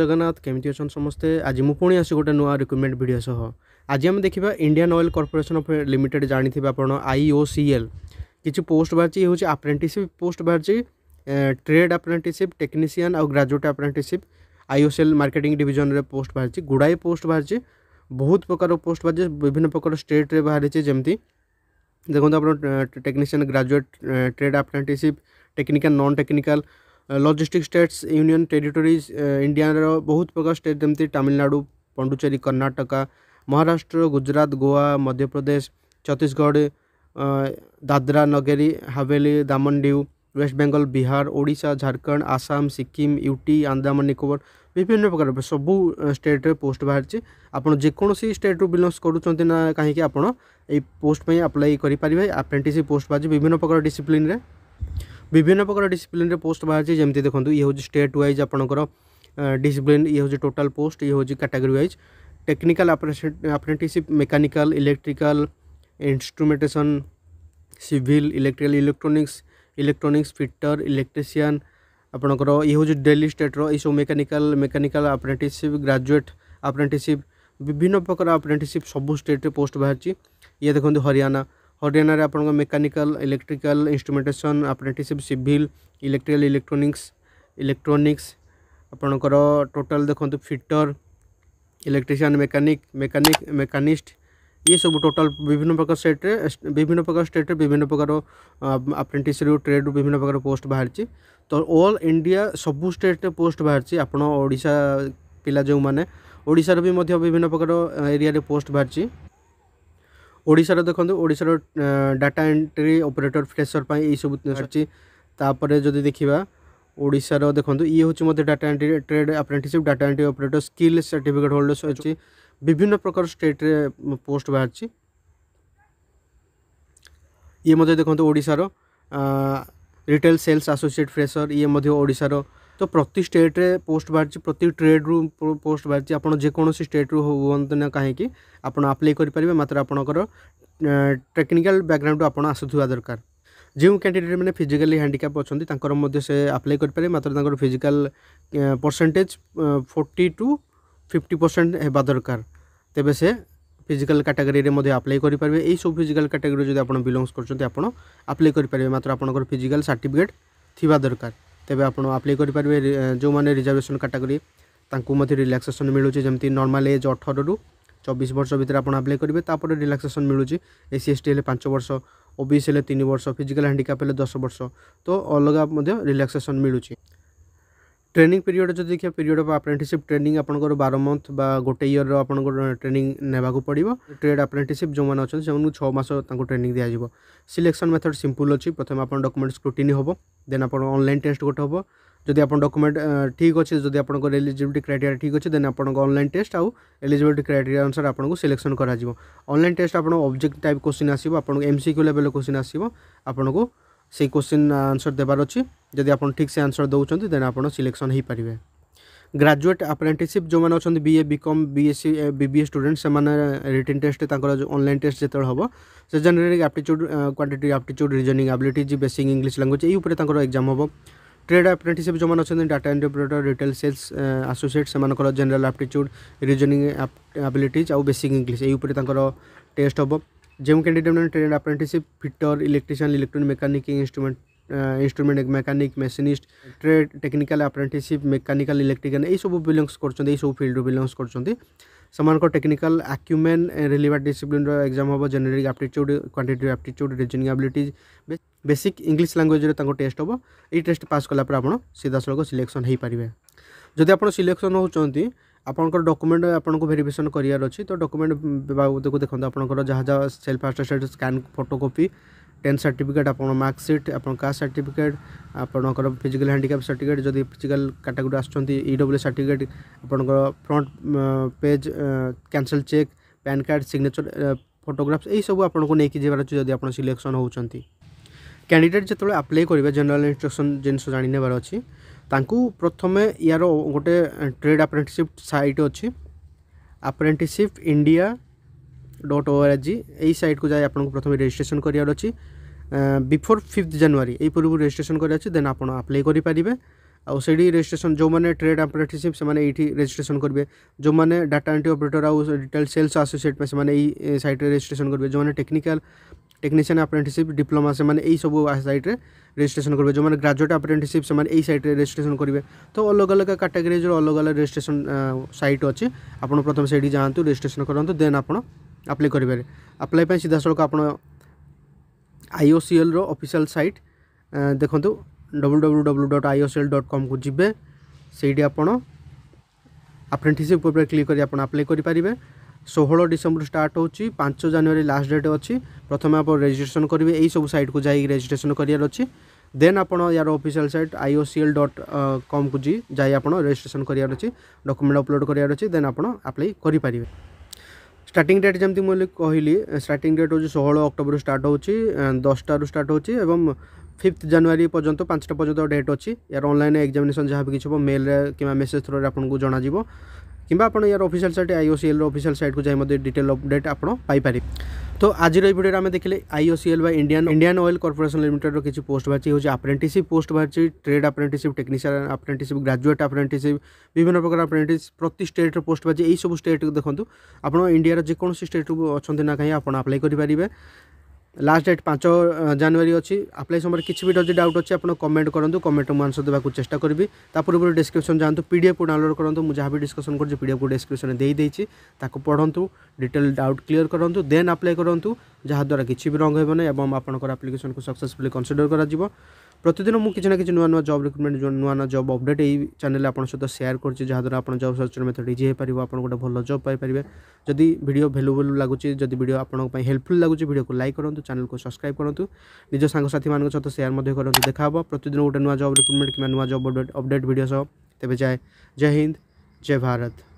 ଜଗନ୍ନାଥ କେମିତି ଅଛନ୍ତି ସମସ୍ତେ ଆଜି ମୁଁ ପୁଣି ଆସି ଗୋଟେ ନୂଆ ରିକ୍ରୁଟମେଣ୍ଟ ଭିଡ଼ିଓ ସହ ଆଜି ଆମେ ଦେଖିବା Indian Oil Corporation of Limited ଜାଣିଥିବେ ଆପଣ ଆଇ ଓ ସି ଏଲ୍ କିଛି ପୋଷ୍ଟ ବାହାରିଛି ଇଏ ହେଉଛି ଆପ୍ରେଣ୍ଟିସିପ୍ ପୋଷ୍ଟ ବାହାରିଛି ଟ୍ରେଡ୍ ଆପ୍ରେଣ୍ଟିସିପ୍ ଟେକ୍ନିସିଆନ୍ ଆଉ graduate apprenticeship I O C L marketing ଡିଭିଜନରେ ପୋଷ୍ଟ ବାହାରିଛି ଗୁଡ଼ାଏ ପୋଷ୍ଟ ବାହାରିଛି ବହୁତ ପ୍ରକାର ପୋଷ୍ଟ ବାହାରିଛି ବିଭିନ୍ନ ପ୍ରକାର ଷ୍ଟେଟ୍ରେ ବାହାରିଛି ଯେମିତି ଦେଖନ୍ତୁ ଆପଣ technician graduate trade apprenticeship technical non technical logistic states union territories India रो बहुत प्रकार स्टेट जमी तमिलनाडु पंडुचेरी कर्नाटका महाराष्ट्र गुजरात गोवा मध्यप्रदेश छत्तीशगढ़ दाद्रा नगेरी हावेली दामन दामनडीव waste Bengal Bihar Voda Jharkhand Assam Sikkim UT आंदामान Nicobar विभिन्न प्रकार सब स्टेट पोस्ट बाहर आपड़ जेकोसी स्टेट रू बिलंगस करना कहीं आपड़ पोस्ट अप्लाई करेंगे आप्रेटिस पोस्ट बाहर विभिन्न प्रकार डिप्लीन में বিভিন্ন প্রকার ডিসিপ্লিনের পোস্ট বাহারছে যেমি দেখুন ইয়ে হচ্ছে স্টেট ওয়াইজ আপনার ডিসিপ্লিন ইয়ে হচ্ছে টোটাল পোস্ট ইয়ে হচ্ছে category wise technical apprenticeship mechanical electrical instrumentation civil electrical electronics electronics fitter electrician ଆପଣଙ୍କର ଇଏ ହେଉଛି ଡେଲି ଷ୍ଟେଟ୍ର ଏଇସବୁ mechanical mechanical apprenticeship graduate apprenticeship ବିଭିନ୍ନ ପ୍ରକାର ଆପ୍ରେଣ୍ଟିସିପ୍ ସବୁ ଷ୍ଟେଟ୍ରେ ପୋଷ୍ଟ ବାହାରିଛି ଇଏ ଦେଖନ୍ତୁ ହରିୟାଣା ହରିୟାଣାରେ ଆପଣଙ୍କ mechanical electrical instrumentation apprenticeship civil electrical electronics electronics ଆପଣଙ୍କର ଟୋଟାଲ୍ ଦେଖନ୍ତୁ fitter electrician mechanic mechanic machinist ଏସବୁ ଟୋଟାଲ୍ ବିଭିନ୍ନ ପ୍ରକାର ଷ୍ଟେଟ୍ରେ ବିଭିନ୍ନ ପ୍ରକାର ଷ୍ଟେଟ୍ରେ ବିଭିନ୍ନ ପ୍ରକାର ଆପ୍ରେଣ୍ଟିସ୍ରୁ ଟ୍ରେଡ଼୍ରୁ ବିଭିନ୍ନ ପ୍ରକାର ପୋଷ୍ଟ ବାହାରିଛି ତ ଅଲ୍ ଇଣ୍ଡିଆ ସବୁ ଷ୍ଟେଟ୍ରେ ପୋଷ୍ଟ ବାହାରିଛି ଆପଣ ଓଡ଼ିଶା ପିଲା ଯେଉଁମାନେ ଓଡ଼ିଶାର ବି ମଧ୍ୟ ବିଭିନ୍ନ ପ୍ରକାର ଏରିଆରେ ପୋଷ୍ଟ ବାହାରିଛି ଓଡ଼ିଶାର ଦେଖନ୍ତୁ ଓଡ଼ିଶାର ଡାଟା ଏଣ୍ଟ୍ରି ଅପରେଟର୍ ଫ୍ରେସର୍ ପାଇଁ ଏଇସବୁ ଅଛି ତାପରେ ଯଦି ଦେଖିବା ଓଡ଼ିଶାର ଦେଖନ୍ତୁ ଇଏ ହେଉଛି ମଧ୍ୟ data entry trade apprenticeship data entry operator skill certificate holders ଅଛି ବିଭିନ୍ନ ପ୍ରକାର ଷ୍ଟେଟ୍ରେ ପୋଷ୍ଟ ବାହାରିଛି ଇଏ ମଧ୍ୟ ଦେଖନ୍ତୁ ଓଡ଼ିଶାର ରିଟେଲ୍ ସେଲ୍ସ ଆସୋସିଏଟ୍ ଫ୍ରେସର୍ ଇଏ ମଧ୍ୟ ଓଡ଼ିଶାର ତ ପ୍ରତି ଷ୍ଟେଟ୍ରେ ପୋଷ୍ଟ ବାହାରିଛି ପ୍ରତି ଟ୍ରେଡ଼୍ରୁ ପୋଷ୍ଟ ବାହାରିଛି ଆପଣ ଯେକୌଣସି ଷ୍ଟେଟ୍ରୁ ହୁଅନ୍ତୁ ନା କାହିଁକି ଆପଣ ଆପ୍ଲାଏ କରିପାରିବେ ମାତ୍ର ଆପଣଙ୍କର ଟେକ୍ନିକାଲ୍ ବ୍ୟାକ୍ଗ୍ରାଉଣ୍ଡରୁ ଆପଣ ଆସୁଥିବା ଦରକାର ଯେଉଁ କ୍ୟାଣ୍ଡିଡେଟ୍ ମାନେ ଫିଜିକାଲି ହ୍ୟାଣ୍ଡିକ୍ୟାପ୍ ଅଛନ୍ତି ତାଙ୍କର ମଧ୍ୟ ସେ ଆପ୍ଲାଏ କରିପାରିବେ ମାତ୍ର ତାଙ୍କର physical percentage forty to fifty percent ହେବା ଦରକାର ତେବେ ସେ ফিজিক্যাল ক্যাটাগরিরে মধ্যে আপ্লাই করে পারবে এই সব ফিজিক্যাল ক্যাটাগরি যদি আপনার বিলংস করছেন আপনার আপ্লাই করে পারবে মাত্র আপনার ফিজিক্যাল সার্টিফিকেট থিবা দরকার ତେବେ ଆପଣ ଆପ୍ଲାଏ କରିପାରିବେ ଯେଉଁମାନେ ରିଜର୍ଭେସନ୍ କାଟାଗୋରୀ ତାଙ୍କୁ ମଧ୍ୟ ରିଲାକ୍ସେସନ୍ ମିଳୁଛି ଯେମିତି ନର୍ମାଲ୍ ଏଜ୍ ଅଠରରୁ ଚବିଶ ବର୍ଷ ଭିତରେ ଆପଣ ଆପ୍ଲାଏ କରିବେ ତାପରେ ରିଲାକ୍ସେସନ୍ ମିଳୁଛି ଏସ୍ ସି ଏସ୍ ଟି ହେଲେ ପାଞ୍ଚ ବର୍ଷ ଓ ବି ସି ହେଲେ ତିନି ବର୍ଷ ଫିଜିକାଲ୍ ହ୍ୟାଣ୍ଡିକାପ୍ ହେଲେ ଦଶ ବର୍ଷ ତ ଅଲଗା ମଧ୍ୟ ରିଲାକ୍ସେସନ୍ ମିଳୁଛି ট্রেনিং পিরিয়ড যদি দেখি পিরিয়ড অফ আপ্রেন্টিসিপ ট্রেনিং আপনার বার মন্থ বা গোটে ইয়র আপনার ট্রেনিং নেওয়া পড়ব ট্রেড আপ্রেন্টিসিপ যে অনেক সে ছমাস তাঁর ট্রেনিং দিয়া সিলেকশন মেথড সিম্পল অছি প্রথমে আপনার ডকুমেন্ট স্ক্রুটিনি হব দেন আপনার অনলাইন টেস্ট গোটে হব যদি আপনার ডকুমেন্ট ঠিক অছে যদি আপনার এলিজিবিলিটি ক্রাইটেরিয়া ঠিক অছে দেন আপনার অনলাইন টেস্ট আউ এলিজিবিলিটি ক্রাইটেরিয়া অনুসারে আপনার সিলেকশন করা অনলাইন টেস্ট আপনার অবজেক্ট টাইপ কোশ্চিন আসব আপনার এমসিকিউ লেভেল কোশ্চিন আসব আপনার সেই କୋଶ୍ଚିନ୍ ଆନ୍ସର୍ ଦେବାର ଅଛି ଯଦି ଆପଣ ଠିକ୍ ସେ ଆନ୍ସର୍ ଦେଉଛନ୍ତି ଦେନ୍ ଆପଣ ସିଲେକ୍ସନ୍ ହେଇପାରିବେ ଗ୍ରାଜୁଏଟ୍ ଆପ୍ରେଣ୍ଟିସିପ୍ ଯେଉଁମାନେ ଅଛନ୍ତି B A B com B S C B B A student ସେମାନେ ରିଟିନ୍ ଟେଷ୍ଟ ତାଙ୍କର ଅନଲାଇନ୍ ଟେଷ୍ଟ ଯେତେବେଳେ ହେବ ସେ generic aptitude quantity aptitude reasoning ability basic English language ଏଇ ଉପରେ ତାଙ୍କର ଏକ୍ଜାମ୍ ହେବ ট্রেড আপ্রেন্টিসিপ যেমন অনেক data interpreter retail sales associate সে জেনারেল আপ্টিচ্যুড রিজনিং আবিলিটিজ আউ বেসিক ইংলিশ এই উপরে তাঁর টেস্ট হব जेम कैंडिडेट ने trade apprenticeship fitter electrician electronic mechanic instrument instrument mechanic machinist trade technical apprenticeship mechanical electrical এইসব বিলংস করছেন এইসব ফিল্ডରୁ বিলংস করছেন ସେମାନଙ୍କ ଟେକ୍ନିକାଲ ଆକ୍ୟୁମେନ୍ ରିଲିଭାର ଡିସିପ୍ଲିନ୍ର ଏକ୍ଜାମ୍ ହେବ generic aptitude quantitative aptitude reasoning ability basic English ଲାଙ୍ଗୁଏଜ୍ରେ ତାଙ୍କ ଟେଷ୍ଟ ହେବ ଏଇ ଟେଷ୍ଟ ପାସ୍ କଲା ପରେ ଆପଣ ସିଧାସଳଖ ସିଲେକ୍ସନ୍ ହୋଇପାରିବେ ଯଦି ଆପଣ ସିଲେକ୍ସନ୍ ହେଉଛନ୍ତି ଆପଣଙ୍କର ଡକୁମେଣ୍ଟ ଆପଣଙ୍କୁ ଭେରିଫିକେସନ୍ କରିବାର ଅଛି ତ ଡକୁମେଣ୍ଟ ବାବଦକୁ ଦେଖନ୍ତୁ ଆପଣଙ୍କର ଯାହା ଯାହା self attested scan photo copy tenth certificate ଆପଣ ମାର୍କସିଟ୍ ଆପଣ କାଷ୍ଟ ସାର୍ଟିଫିକେଟ୍ ଆପଣଙ୍କର ଫିଜିକାଲ୍ ହ୍ୟାଣ୍ଡିକ୍ୟାପ୍ ସାର୍ଟିଫିକେଟ୍ ଯଦି ଫିଜିକାଲ୍ କାଟାଗୋରୀ ଆସୁଛନ୍ତି ଇ ଡବ୍ଲ୍ୟୁ ସାର୍ଟିଫିକେଟ୍ ଆପଣଙ୍କର front page cancel cheque PAN card signature photographs ଏହିସବୁ ଆପଣଙ୍କୁ ନେଇକି ଯିବାର ଅଛି ଯଦି ଆପଣ ସିଲେକ୍ସନ୍ ହେଉଛନ୍ତି କ୍ୟାଣ୍ଡିଡେଟ୍ ଯେତେବେଳେ ଆପ୍ଲାଏ କରିବେ ଜେନେରାଲ୍ ଇନ୍ଷ୍ଟ୍ରକ୍ସନ୍ ଜିନିଷ ଜାଣିନେବାର ଅଛି ତାଙ୍କୁ ପ୍ରଥମେ ୟାର ଗୋଟେ ଟ୍ରେଡ୍ ଆପ୍ରେଣ୍ଟିସିପ୍ ସାଇଟ୍ ଅଛି apprenticeship India dot O R G ଏଇ ସାଇଟ୍କୁ ଯାଇ ଆପଣଙ୍କୁ ପ୍ରଥମେ ରେଜିଷ୍ଟ୍ରେସନ୍ କରିବାର ଅଛି ବିଫୋର୍ ଫିଫ୍ଥ ଜାନୁଆରୀ ଏଇ ପୂର୍ବରୁ ରେଜିଷ୍ଟ୍ରେସନ୍ କରିବାର ଅଛି ଦେନ୍ ଆପଣ ଆପ୍ଲାଏ କରିପାରିବେ ଆଉ ସେଇଠି ରେଜିଷ୍ଟ୍ରେସନ୍ ଯେଉଁମାନେ ଟ୍ରେଡ୍ ଆପ୍ରେଣ୍ଟିସିପ୍ ସେମାନେ ଏଇଠି ରେଜିଷ୍ଟ୍ରେସନ୍ କରିବେ ଯେଉଁମାନେ ଡାଟା ଏଣ୍ଟ୍ରି ଅପରେଟର୍ ଆଉ ରିଟେଲ୍ ସେଲ୍ସ ଆସୋସିଏଟ୍ ପାଇଁ ସେମାନେ ଏଇ ସାଇଟ୍ରେ ରେଜିଷ୍ଟ୍ରେସନ୍ କରିବେ ଯେଉଁମାନେ ଟେକ୍ନିକାଲ୍ টেকনিশিয়ান আপ্রেন্টিসিপ ডিপ্লোমা সে এই সব সাইট্রে রেজিষ্ট্রেসন করবে যে গ্রাজুয়েট আপ্রেন্টিসিপ সে এই সাইট্রে রেজিষ্ট্রেসন করবে তো অলগা অলগা ক্যাটেগরিজ অলগা অলগা রেজিষ্ট্রেসন সাইট অছে আপনার প্রথমে সেইটি যাতে রেজিষ্ট্রেসন করতে দেন আপনার আপ্লাই করবে আপ্লাই সিধাসলখ আপনার আইওসিএলর অফিসিয়াল সাইট দেখুন double double double dot IOCL dot কমকু যাবে সেইটি আপনার আপ্রেন্টিসিপ উপরে ক্লিক করে আপনার আপ্লাই করে ষোহল ডিসেম্বর স্টার্ট হচ্ছে পাঁচ জানুয়ারি লাস্ট ডেଟ୍ ଅଛି ପ୍ରଥମେ ଆପଣ ରେଜିଷ୍ଟ୍ରେସନ୍ କରିବେ ଏଇସବୁ ସାଇଟ୍କୁ ଯାଇକି ରେଜିଷ୍ଟ୍ରେସନ୍ କରିବାର ଅଛି ଦେନ୍ ଆପଣ ୟାର official site I O C L dot କମ୍କୁ ଯାଇ ଆପଣ ରେଜିଷ୍ଟ୍ରେସନ୍ କରିବାର ଅଛି ଡକୁମେଣ୍ଟ ଅପଲୋଡ଼ କରିବାର ଅଛି ଦେନ୍ ଆପଣ ଆପ୍ଲାଏ କରିପାରିବେ ଷ୍ଟାର୍ଟିଂ ଡେଟ୍ ଯେମିତି ମୁଁ କହିଲି ଷ୍ଟାର୍ଟିଂ ଡେଟ୍ ହେଉଛି ଷୋହଳ ଅକ୍ଟୋବରରୁ ଷ୍ଟାର୍ଟ ହେଉଛି ଦଶଟାରୁ ଷ୍ଟାର୍ଟ ହେଉଛି ଏବଂ ফিফ্থ জানুয়ারি পর্যন্ত পাঁচটা পর্যন্ত ডেট অছি ইয়ার অনলাইনে এক্সামিনেসন যা কিছু হব মেলে কিংবা মেসেজ থ্রুরে আপনার জনাযিব কিংবা আপনার ইয়ার official site IOCL official site যাই মধ্যে ডিটেল অপডেট আপনার পাইপারে তো আজির এই ভিডিওটা আমি দেখলে আইওসিএল বা ইন্ডিয়ান ইন্ডিয়ান অয়েল কর্পোরেশন লিমিটেডর কিছু পোস্ট বাহারি হচ্ছে আপ্রেন্টিসিপ পোস্ট বাহারি trade apprenticeship technician apprenticeship graduate apprenticeship বিভিন্ন প্রকার আপ্রেন্টিস প্রতি স্টেট্র পোস্ট বাহারি এইসব স্টেট দেখুন আপনার ইন্ডিয়ার যেকোন স্টেট্রু অনেক না কहीं আপনার আপ্লাই করে ଲାଷ୍ଟ ଡେଟ୍ ପାଞ୍ଚ ଜାନୁଆରୀ ଅଛି ଆପ୍ଲାଏ ସମୟରେ କିଛି ବି ଯଦି ଡାଉଟ୍ ଅଛି ଆପଣ କମେଣ୍ଟ କରନ୍ତୁ କମେଣ୍ଟରେ ମୁଁ ଆନ୍ସର ଦେବାକୁ ଚେଷ୍ଟା କରିବି ତା ପୂର୍ବରୁ ଡିସ୍କ୍ରିପସନ୍ ଯାଆନ୍ତୁ ପିଡ଼ିଏଫ୍କୁ ଡାଉନଲୋଡ଼ କରନ୍ତୁ ମୁଁ ଯାହା ବି ଡିସ୍କସନ୍ କରୁଛି ପିଡ଼ିଏଫ୍କୁ ଡିସ୍କ୍ରିପସନ୍ରେ ଦେଇଦେଇଛି ତାକୁ ପଢ଼ନ୍ତୁ ଡିଟେଲ୍ ଡାଉଟ୍ କ୍ଲିୟର କରନ୍ତୁ ଦେନ୍ ଆପ୍ଲାଏ କରନ୍ତୁ ଯାହାଦ୍ୱାରା କିଛି ବି ରଙ୍ଗ ହେବନି ଏବଂ ଆପଣଙ୍କର ଆପ୍ଲିକେସନ୍କୁ ସକ୍ସେସଫୁଲି କନସିଡ଼ର କରାଯିବ ପ୍ରତିଦିନ ମୁଁ କିଛି ନା କିଛି ନୂଆ ନୂଆ ଜବ୍ ରିକ୍ରୁଟମେଣ୍ଟ ନୂଆ ନୂଆ ଜବ୍ ଅପଡ଼େଟ୍ ଏଇ ଚ୍ୟାନେଲ୍ରେ ଆପଣଙ୍କ ସହିତ ସେୟାର କରୁଛି ଯାହାଦ୍ୱାରା ଆପଣ ଜବ୍ ସର୍ଚ୍ଚର ମେଥଡ଼ ଇଜି ହୋଇପାରିବ ଆପଣ ଗୋଟେ ଭଲ ଜବ୍ ପାଇପାରିବେ ଯଦି ଭିଡ଼ିଓ ଭ୍ୟାଲୁଏବୁଲ୍ ଲାଗୁଛି ଯଦି ଭିଡ଼ିଓ ଆପଣଙ୍କ ପାଇଁ ହେଲ୍ପଫୁଲ୍ ଲାଗୁଛି ଭିଡ଼ିଓକୁ ଲାଇକ୍ କରନ୍ତୁ ଚ୍ୟାନେଲ୍କୁ ସବସ୍କ୍ରାଇବ୍ କରନ୍ତୁ ନିଜ ସାଙ୍ଗସାଥିମାନଙ୍କ ସହିତ ସେୟାର ମଧ୍ୟ କରନ୍ତୁ ଦେଖାହେବ ପ୍ରତିଦିନ ଗୋଟେ ନୂଆ ଜବ୍ ରିକ୍ରୁଟମେଣ୍ଟ କିମ୍ବା ନୂଆ ଜବ୍ ଅପଡ଼େଟ୍ ଭିଡ଼ିଓ ସହ ତେବେ ଯାଏ ଜୟ ହିନ୍ଦ ଜୟ ଭାରତ